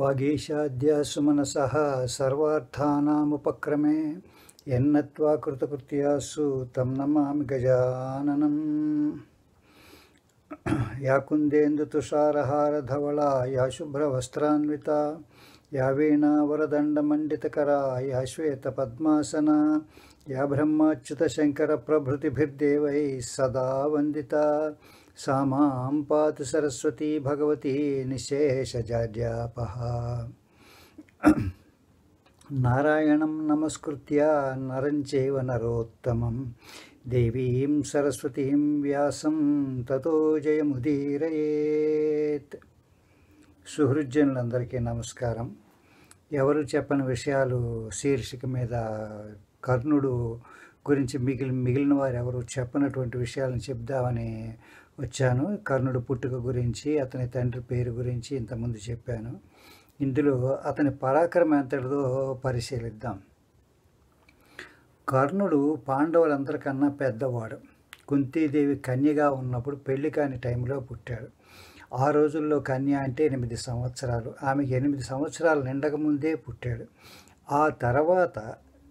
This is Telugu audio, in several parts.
वागीशाद्यासु सर्वार्थानामुपक्रमे यन्नत्वा कृतकृत्यासु तं नमामि गजाननम् या कुन्देन्दुतुषारहारधवला या शुभ्रवस्त्रान्विता या वीणावरदण्डमण्डितकरा या श्वेतपद्मासना या ब्रह्माच्युतशङ्करप्रभृतिभिर्देवैः सदा वन्दिता సామాం मां पातु सरस्वती भगवती నారాయణం నమస్కృత్య नमस्कृत्य नरं चैव नरोत्तमं వ్యాసం తతో व्यासं సుహృజనులందరికీ జయముదీరయేత్ నమస్కారం ఎవరు చెప్పని విషయాలు శీర్షిక మీద కర్ణుడు గురించి మిగిలిన మిగిలిన వారు ఎవరు చెప్పనటువంటి విషయాలను చెప్దామని వచ్చాను కర్ణుడు పుట్టుక గురించి అతని తండ్రి పేరు గురించి ఇంతకుముందు చెప్పాను ఇందులో అతని పరాక్రమం ఎంతటిదో పరిశీలిద్దాం కర్ణుడు పాండవులందరికన్నా పెద్దవాడు కుంతీదేవి కన్యగా ఉన్నప్పుడు పెళ్లి కాని టైంలో పుట్టాడు ఆ రోజుల్లో కన్య అంటే ఎనిమిది సంవత్సరాలు ఆమెకి ఎనిమిది సంవత్సరాలు నిండకముందే పుట్టాడు ఆ తర్వాత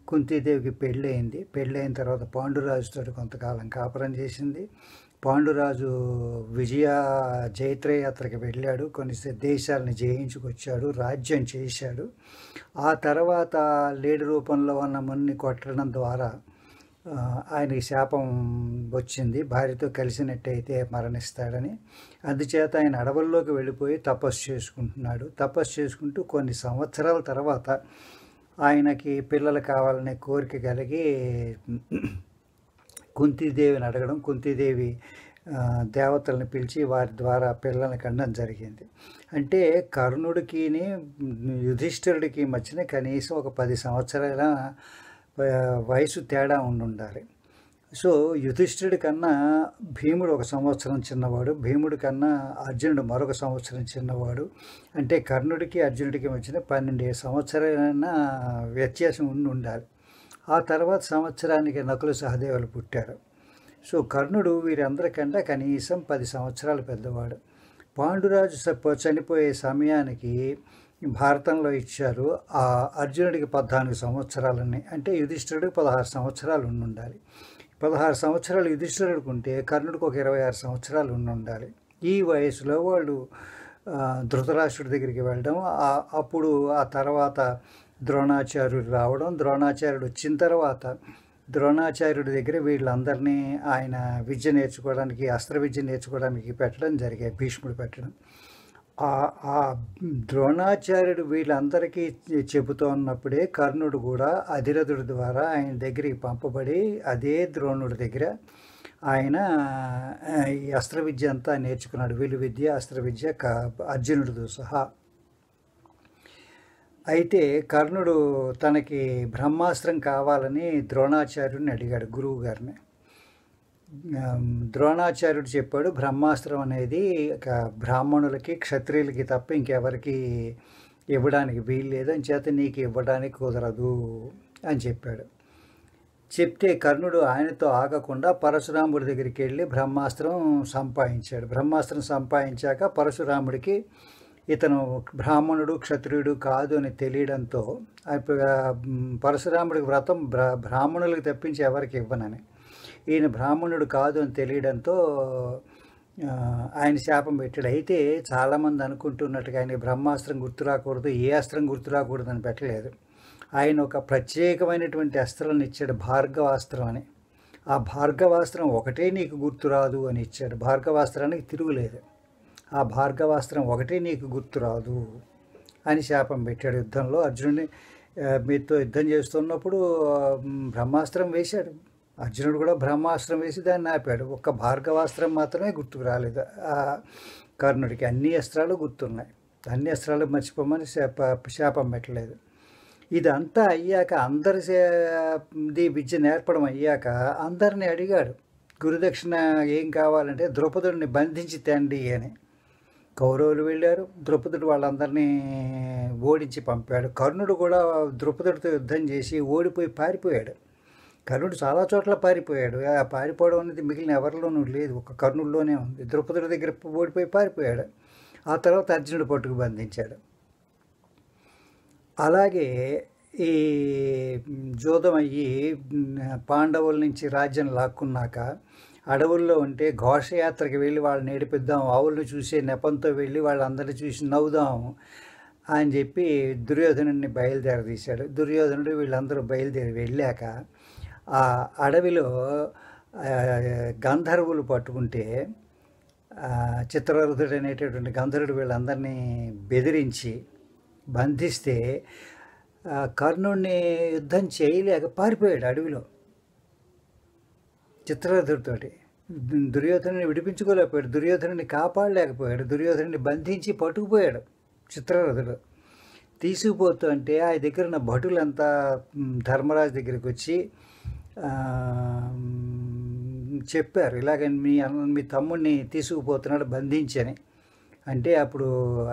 కుంతీదేవికి పెళ్ళయింది పెళ్ళయిన తర్వాత పాండురాజుతో కొంతకాలం కాపురం చేసింది పాండురాజు విజయ జైత్రయాత్రకి వెళ్ళాడు కొన్ని దేశాలను జయించుకొచ్చాడు రాజ్యం చేశాడు ఆ తర్వాత లేడి రూపంలో ఉన్న మున్ని కొట్టడం ద్వారా ఆయనకి శాపం వచ్చింది భార్యతో కలిసినట్టయితే మరణిస్తాడని అందుచేత ఆయన అడవుల్లోకి వెళ్ళిపోయి తపస్సు చేసుకుంటున్నాడు తపస్సు చేసుకుంటూ కొన్ని సంవత్సరాల తర్వాత ఆయనకి పిల్లలు కావాలనే కోరిక కలిగి కుంతీదేవిని అడగడం కుంతీదేవి దేవతలను పిలిచి వారి ద్వారా పిల్లల్ని కనడం జరిగింది అంటే కర్ణుడికి యుధిష్ఠిరుడికి మధ్యన కనీసం ఒక పది సంవత్సరాల వయసు తేడా ఉండి ఉండాలి సో యుధిష్ఠుడి కన్నా భీముడు ఒక సంవత్సరం చిన్నవాడు భీముడి కన్నా అర్జునుడు మరొక సంవత్సరం చిన్నవాడు అంటే కర్ణుడికి అర్జునుడికి మధ్యన పన్నెండు సంవత్సరాలైనా వ్యత్యాసం ఉండి ఉండాలి ఆ తర్వాత సంవత్సరానికి నకులు సహదేవులు పుట్టారు సో కర్ణుడు వీరందరికంటే కనీసం పది సంవత్సరాలు పెద్దవాడు పాండురాజు చనిపోయే సమయానికి భారతంలో ఇచ్చారు ఆ అర్జునుడికి పద్నాలుగు సంవత్సరాలని అంటే యుధిష్ఠుడికి పదహారు సంవత్సరాలు ఉండాలి పదహారు సంవత్సరాలు యుధిష్ఠిరుడుకుంటే కర్ణుడికి ఒక ఇరవై ఆరు సంవత్సరాలు ఉండి ఉండాలి ఈ వయసులో వాళ్ళు ధృతరాష్ట్రుడి దగ్గరికి వెళ్ళడం అప్పుడు ఆ తర్వాత ద్రోణాచార్యుడు రావడం ద్రోణాచార్యుడు వచ్చిన తర్వాత ద్రోణాచార్యుడి దగ్గర వీళ్ళందరినీ ఆయన విద్య నేర్చుకోవడానికి అస్త్ర విద్య నేర్చుకోవడానికి పెట్టడం జరిగాయి భీష్ముడు పెట్టడం ఆ ద్రోణాచార్యుడు వీళ్ళందరికీ చెబుతూ ఉన్నప్పుడే కర్ణుడు కూడా అధిరథుడి ద్వారా ఆయన దగ్గరికి పంపబడి అదే ద్రోణుడి దగ్గర ఆయన ఈ అస్త్ర విద్య అంతా నేర్చుకున్నాడు వీళ్ళు విద్య అస్త్ర విద్య క అర్జునుడితో సహా అయితే కర్ణుడు తనకి బ్రహ్మాస్త్రం కావాలని ద్రోణాచార్యుడిని అడిగాడు గురువు గారిని ద్రోణాచార్యుడు చెప్పాడు బ్రహ్మాస్త్రం అనేది బ్రాహ్మణులకి క్షత్రియులకి తప్ప ఇంకెవరికి ఇవ్వడానికి వీలు లేదు అని చేత నీకు ఇవ్వడానికి కుదరదు అని చెప్పాడు చెప్తే కర్ణుడు ఆయనతో ఆగకుండా పరశురాముడి దగ్గరికి వెళ్ళి బ్రహ్మాస్త్రం సంపాదించాడు బ్రహ్మాస్త్రం సంపాదించాక పరశురాముడికి ఇతను బ్రాహ్మణుడు క్షత్రియుడు కాదు అని తెలియడంతో పరశురాముడికి వ్రతం బ్రా బ్రాహ్మణులకు తప్పించి ఎవరికి ఇవ్వనని ఈయన బ్రాహ్మణుడు కాదు అని తెలియడంతో ఆయన శాపం పెట్టాడు అయితే చాలామంది అనుకుంటున్నట్టుగా ఆయన బ్రహ్మాస్త్రం గుర్తు రాకూడదు ఏ అస్త్రం గుర్తు రాకూడదు అని పెట్టలేదు ఆయన ఒక ప్రత్యేకమైనటువంటి అస్త్రాన్ని ఇచ్చాడు భార్గవాస్త్రం అని ఆ భార్గవాస్త్రం ఒకటే నీకు గుర్తురాదు అని ఇచ్చాడు భార్గవాస్త్రానికి తిరుగులేదు ఆ భార్గవాస్త్రం ఒకటే నీకు గుర్తురాదు అని శాపం పెట్టాడు యుద్ధంలో అర్జునుడిని మీతో యుద్ధం చేస్తున్నప్పుడు బ్రహ్మాస్త్రం వేశాడు అర్జునుడు కూడా బ్రహ్మాస్త్రం వేసి దాన్ని ఆపాడు ఒక్క భార్గవాస్త్రం మాత్రమే గుర్తుకు రాలేదు ఆ కర్ణుడికి అన్ని అస్త్రాలు గుర్తున్నాయి అన్ని అస్త్రాలు మర్చిపోమని శాప శాపం పెట్టలేదు ఇదంతా అయ్యాక అందరి ది విద్య నేర్పడం అయ్యాక అందరిని అడిగాడు గురుదక్షిణ ఏం కావాలంటే ద్రౌపదుడిని బంధించి తండి అని కౌరవులు వెళ్ళారు ద్రౌపదుడు వాళ్ళందరినీ ఓడించి పంపాడు కర్ణుడు కూడా ద్రౌపదుడితో యుద్ధం చేసి ఓడిపోయి పారిపోయాడు కర్ణుడు చాలా చోట్ల పారిపోయాడు ఆ పారిపోవడం అనేది మిగిలిన ఎవరిలోనూ లేదు ఒక కర్ణుల్లోనే ఉంది ద్రౌపదుల దగ్గర ఓడిపోయి పారిపోయాడు ఆ తర్వాత అర్జునుడు పట్టుకు బంధించాడు అలాగే ఈ జోదం అయ్యి పాండవుల నుంచి రాజ్యం లాక్కున్నాక అడవుల్లో ఉంటే ఘోషయాత్రకి వెళ్ళి వాళ్ళని ఏడిపిద్దాం ఆవులను చూసే నెపంతో వెళ్ళి వాళ్ళందరినీ చూసి నవ్వుదాం అని చెప్పి దుర్యోధనుడిని బయలుదేరదీశాడు దుర్యోధనుడు వీళ్ళందరూ బయలుదేరి వెళ్ళాక ఆ అడవిలో గంధర్వులు పట్టుకుంటే చిత్రరథుడు అనేటటువంటి గంధర్వుడు వీళ్ళందరినీ బెదిరించి బంధిస్తే కర్ణుడిని యుద్ధం చేయలేక పారిపోయాడు అడవిలో చిత్రరథుడితోటి దుర్యోధనుని విడిపించుకోలేకపోయాడు దుర్యోధనుని కాపాడలేకపోయాడు దుర్యోధనుని బంధించి పట్టుకుపోయాడు చిత్రరథుడు తీసుకుపోతుంటే ఆ దగ్గర ఉన్న భటులంతా ధర్మరాజు దగ్గరికి వచ్చి చెప్పారు ఇలాగ మీ మీ తమ్ముడిని తీసుకుపోతున్నాడు బంధించని అంటే అప్పుడు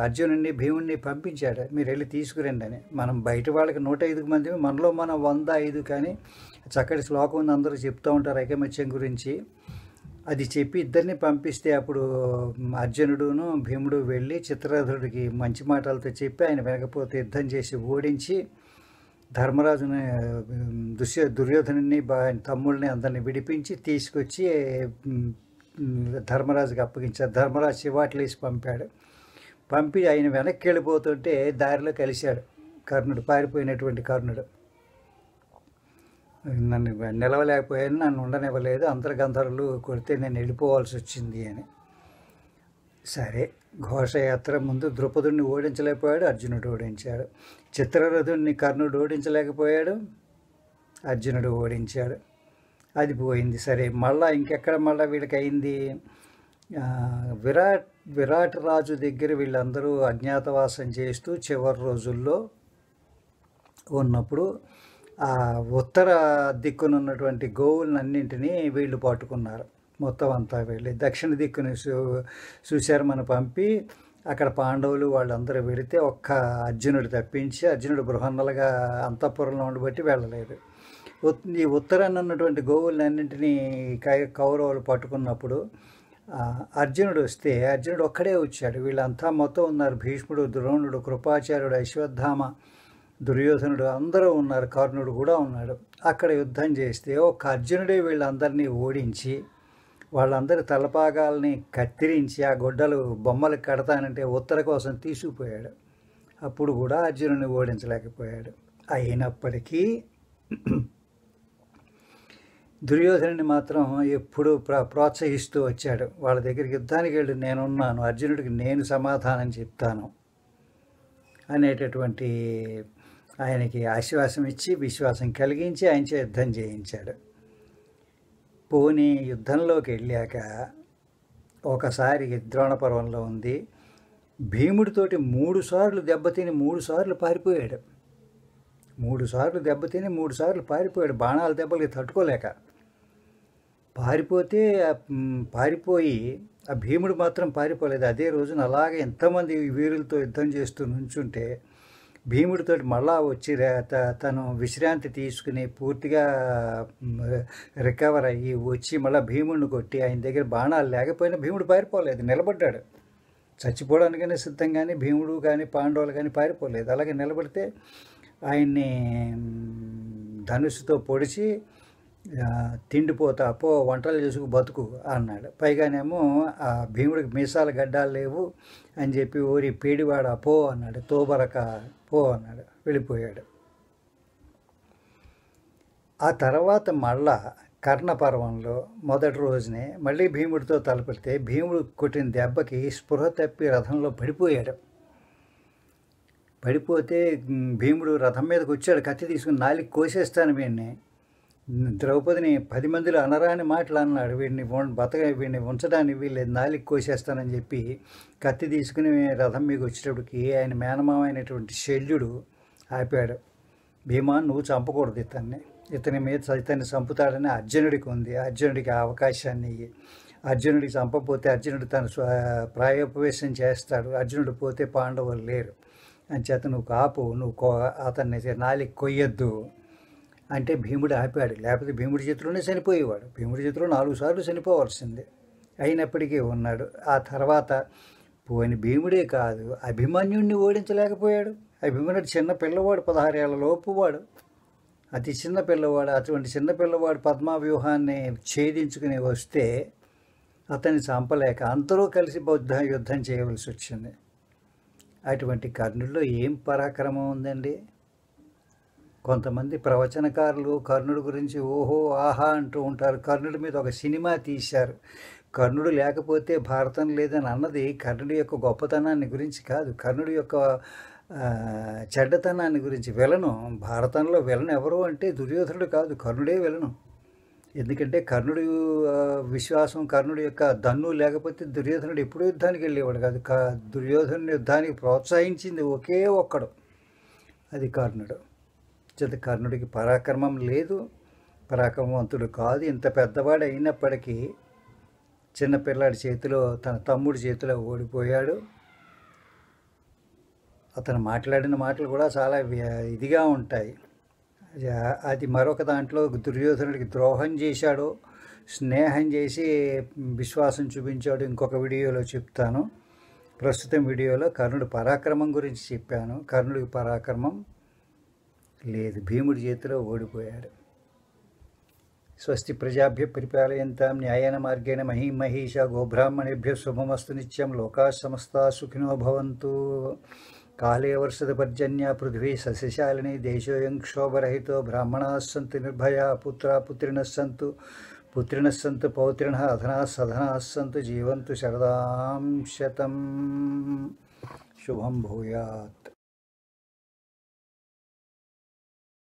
అర్జునుడిని భీముడిని పంపించాడు మీరు వెళ్ళి తీసుకురండి అని మనం బయట వాళ్ళకి నూట ఐదుకు మంది మనలో మనం వంద ఐదు కానీ చక్కటి శ్లోకం ఉంది అందరూ చెప్తూ ఉంటారు ఐకమత్యం గురించి అది చెప్పి ఇద్దరిని పంపిస్తే అప్పుడు అర్జునుడును భీముడు వెళ్ళి చిత్రరథుడికి మంచి మాటలతో చెప్పి ఆయన వెనకపోతే యుద్ధం చేసి ఓడించి ధర్మరాజుని దుశ్య దుర్యోధనుని తమ్ముల్ని అందరిని విడిపించి తీసుకొచ్చి ధర్మరాజుకి అప్పగించారు ధర్మరాజు వేసి పంపాడు పంపి ఆయన వెనక్కి వెళ్ళిపోతుంటే దారిలో కలిశాడు కర్ణుడు పారిపోయినటువంటి కర్ణుడు నన్ను నిలవలేకపోయాను నన్ను ఉండనివ్వలేదు అందరు కొడితే నేను వెళ్ళిపోవాల్సి వచ్చింది అని సరే ఘోషయాత్ర ముందు ద్రుపదుడిని ఓడించలేకపోయాడు అర్జునుడు ఓడించాడు చిత్రరథుడిని కర్ణుడు ఓడించలేకపోయాడు అర్జునుడు ఓడించాడు అది పోయింది సరే మళ్ళా ఇంకెక్కడ మళ్ళా వీళ్ళకి అయింది విరాట్ విరాట్ రాజు దగ్గర వీళ్ళందరూ అజ్ఞాతవాసం చేస్తూ చివరి రోజుల్లో ఉన్నప్పుడు ఆ ఉత్తర దిక్కునున్నటువంటి అన్నింటినీ వీళ్ళు పట్టుకున్నారు మొత్తం అంతా వెళ్ళి దక్షిణ దిక్కుని సుశర్మను పంపి అక్కడ పాండవులు వాళ్ళందరూ వెళితే ఒక్క అర్జునుడు తప్పించి అర్జునుడు బృహన్నలుగా అంతఃపురంలో ఉండబట్టి వెళ్ళలేదు ఈ ఉత్తరాన్ని ఉన్నటువంటి గోవులన్నింటినీ కౌరవులు పట్టుకున్నప్పుడు అర్జునుడు వస్తే అర్జునుడు ఒక్కడే వచ్చాడు వీళ్ళంతా మొత్తం ఉన్నారు భీష్ముడు ద్రోణుడు కృపాచార్యుడు అశ్వత్థామ దుర్యోధనుడు అందరూ ఉన్నారు కర్ణుడు కూడా ఉన్నాడు అక్కడ యుద్ధం చేస్తే ఒక అర్జునుడే వీళ్ళందరినీ ఓడించి వాళ్ళందరి తలపాగాల్ని కత్తిరించి ఆ గొడ్డలు బొమ్మలు కడతానంటే ఉత్తర కోసం తీసుకుపోయాడు అప్పుడు కూడా అర్జునుని ఓడించలేకపోయాడు అయినప్పటికీ దుర్యోధనుని మాత్రం ఎప్పుడూ ప్ర ప్రోత్సహిస్తూ వచ్చాడు వాళ్ళ దగ్గరికి యుద్ధానికి వెళ్ళి నేనున్నాను అర్జునుడికి నేను సమాధానం చెప్తాను అనేటటువంటి ఆయనకి ఆశ్వాసం ఇచ్చి విశ్వాసం కలిగించి ఆయన యుద్ధం చేయించాడు పోనీ యుద్ధంలోకి వెళ్ళాక ఒకసారి ద్రోణ పర్వంలో ఉంది భీముడితోటి మూడుసార్లు దెబ్బతిని మూడుసార్లు పారిపోయాడు మూడుసార్లు దెబ్బతిని మూడుసార్లు పారిపోయాడు బాణాల దెబ్బలకి తట్టుకోలేక పారిపోతే పారిపోయి ఆ భీముడు మాత్రం పారిపోలేదు అదే రోజున అలాగే ఎంతమంది వీరులతో యుద్ధం చేస్తూ నుంచుంటే భీముడితో మళ్ళా వచ్చి తను విశ్రాంతి తీసుకుని పూర్తిగా రికవర్ అయ్యి వచ్చి మళ్ళీ భీముడిని కొట్టి ఆయన దగ్గర బాణాలు లేకపోయినా భీముడు పారిపోలేదు నిలబడ్డాడు చచ్చిపోవడానికైనా సిద్ధంగానే భీముడు కానీ పాండవులు కానీ పారిపోలేదు అలాగే నిలబడితే ఆయన్ని ధనుసుతో పొడిచి తిండిపోతా పో వంటలు చేసుకు బతుకు అన్నాడు పైగానేమో ఆ భీముడికి మీసాల గడ్డాలు లేవు అని చెప్పి ఓరి పేడివాడ పో అన్నాడు తోబరక పో అన్నాడు వెళ్ళిపోయాడు ఆ తర్వాత మళ్ళా కర్ణపర్వంలో మొదటి రోజునే మళ్ళీ భీముడితో తలపెడితే భీముడు కొట్టిన దెబ్బకి స్పృహ తప్పి రథంలో పడిపోయాడు పడిపోతే భీముడు రథం మీదకి వచ్చాడు కత్తి తీసుకుని నాలికి కోసేస్తాను వీడిని ద్రౌపదిని పది మందిలో అనరాని మాటలు అన్నాడు వీడిని బతక వీడిని ఉంచడానికి వీళ్ళు నాలికి కోసేస్తానని చెప్పి కత్తి తీసుకుని రథం మీకు వచ్చేటప్పటికి ఆయన మేనమామ అయినటువంటి శల్యుడు ఆపాడు భీమా నువ్వు చంపకూడదు ఇతన్ని ఇతని మీద ఇతన్ని చంపుతాడని అర్జునుడికి ఉంది అర్జునుడికి అవకాశాన్ని అర్జునుడికి చంపపోతే అర్జునుడు తను ప్రాయోపవేశం చేస్తాడు అర్జునుడు పోతే పాండవులు లేరు అని చేత నువ్వు కాపు నువ్వు అతన్ని నాలికి కొయ్యొద్దు అంటే భీముడు ఆపాడు లేకపోతే భీముడి చేతిలోనే చనిపోయేవాడు భీముడి చేతిలో నాలుగు సార్లు చనిపోవాల్సిందే అయినప్పటికీ ఉన్నాడు ఆ తర్వాత పోని భీముడే కాదు అభిమన్యుణ్ణి ఓడించలేకపోయాడు అభిమన్యుడు చిన్న పిల్లవాడు పదహారేళ్ల లోపువాడు అతి చిన్న పిల్లవాడు అటువంటి చిన్న పిల్లవాడు పద్మా వ్యూహాన్ని ఛేదించుకుని వస్తే అతన్ని చంపలేక అందరూ కలిసి బౌద్ధ యుద్ధం చేయవలసి వచ్చింది అటువంటి కర్ణుల్లో ఏం పరాక్రమం ఉందండి కొంతమంది ప్రవచనకారులు కర్ణుడు గురించి ఓహో ఆహా అంటూ ఉంటారు కర్ణుడి మీద ఒక సినిమా తీశారు కర్ణుడు లేకపోతే భారతం లేదని అన్నది కర్ణుడి యొక్క గొప్పతనాన్ని గురించి కాదు కర్ణుడి యొక్క చెడ్డతనాన్ని గురించి వెలను భారతంలో వెలను ఎవరు అంటే దుర్యోధనుడు కాదు కర్ణుడే వెలను ఎందుకంటే కర్ణుడు విశ్వాసం కర్ణుడు యొక్క దన్ను లేకపోతే దుర్యోధనుడు ఎప్పుడు యుద్ధానికి వెళ్ళేవాడు కాదు దుర్యోధను యుద్ధానికి ప్రోత్సహించింది ఒకే ఒక్కడు అది కర్ణుడు చేత కర్ణుడికి పరాక్రమం లేదు పరాక్రమవంతుడు కాదు ఇంత పెద్దవాడు అయినప్పటికీ చిన్నపిల్లాడి చేతిలో తన తమ్ముడి చేతిలో ఓడిపోయాడు అతను మాట్లాడిన మాటలు కూడా చాలా ఇదిగా ఉంటాయి అది మరొక దాంట్లో దుర్యోధనుడికి ద్రోహం చేశాడు స్నేహం చేసి విశ్వాసం చూపించాడు ఇంకొక వీడియోలో చెప్తాను ప్రస్తుతం వీడియోలో కర్ణుడి పరాక్రమం గురించి చెప్పాను కర్ణుడికి పరాక్రమం లేదు భీముడి చేతిలో ఓడిపోయారు స్వస్తి ప్రజాభ్య పరిపాలయంతాం న్యాయన మార్గేణ మహీ మహీష గోబ్రాహ్మణేభ్య శుభమస్తు నిత్యం లోకా సమస్త సుఖినో భవంతు కాళే వర్షద పర్జన్య పృథ్వీ సస్యశాలిని దేశోయం క్షోభరహితో బ్రాహ్మణా సంతు నిర్భయా పుత్ర పుత్రిణ సంతు పుత్రిణ పౌత్రిణ అధనా సధనా జీవంతు శరదాం శతం శుభం భూయాత్